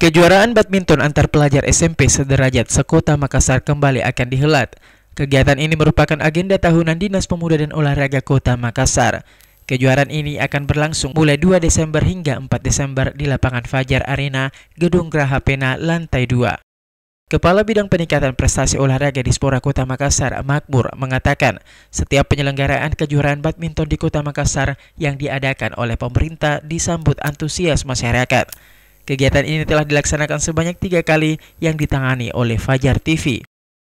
Kejuaraan badminton antar pelajar SMP sederajat sekota Makassar kembali akan dihelat. Kegiatan ini merupakan agenda tahunan Dinas Pemuda dan Olahraga Kota Makassar. Kejuaraan ini akan berlangsung mulai 2 Desember hingga 4 Desember di lapangan Fajar Arena, Gedung Graha Pena, lantai 2. Kepala Bidang Peningkatan Prestasi Olahraga di Spora Kota Makassar, Makmur, mengatakan setiap penyelenggaraan kejuaraan badminton di Kota Makassar yang diadakan oleh pemerintah disambut antusias masyarakat. Kegiatan ini telah dilaksanakan sebanyak tiga kali yang ditangani oleh Fajar TV.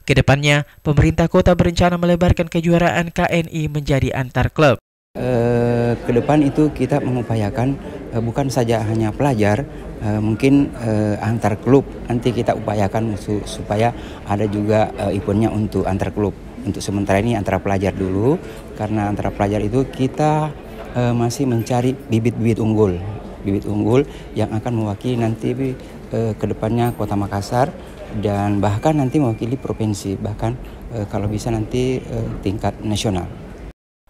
Kedepannya, pemerintah kota berencana melebarkan kejuaraan KNI menjadi antar klub. E, eh, kedepan itu kita mengupayakan e, bukan saja hanya pelajar, e, mungkin e, antar klub. Nanti kita upayakan su supaya ada juga e, eventnya untuk antar klub. Untuk sementara ini antara pelajar dulu, karena antara pelajar itu kita e, masih mencari bibit-bibit unggul bibit unggul yang akan mewakili nanti uh, ke depannya Kota Makassar dan bahkan nanti mewakili provinsi, bahkan uh, kalau bisa nanti uh, tingkat nasional.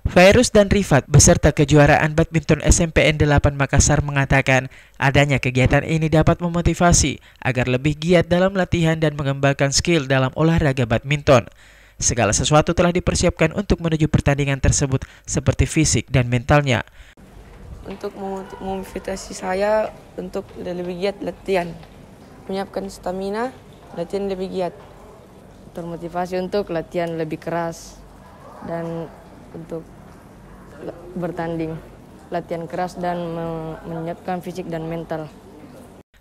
Virus dan Rifat beserta kejuaraan badminton SMPN 8 Makassar mengatakan adanya kegiatan ini dapat memotivasi agar lebih giat dalam latihan dan mengembangkan skill dalam olahraga badminton. Segala sesuatu telah dipersiapkan untuk menuju pertandingan tersebut seperti fisik dan mentalnya untuk memotivasi saya untuk lebih giat latihan, menyiapkan stamina, latihan lebih giat, termotivasi untuk latihan lebih keras dan untuk bertanding, latihan keras dan menyiapkan fisik dan mental.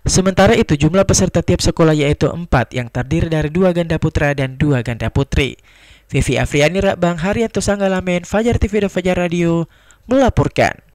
Sementara itu jumlah peserta tiap sekolah yaitu empat yang terdiri dari dua ganda putra dan dua ganda putri. Vivi Afriani Rabang Haryanto Sanggalamen, Fajar TV dan Fajar Radio melaporkan.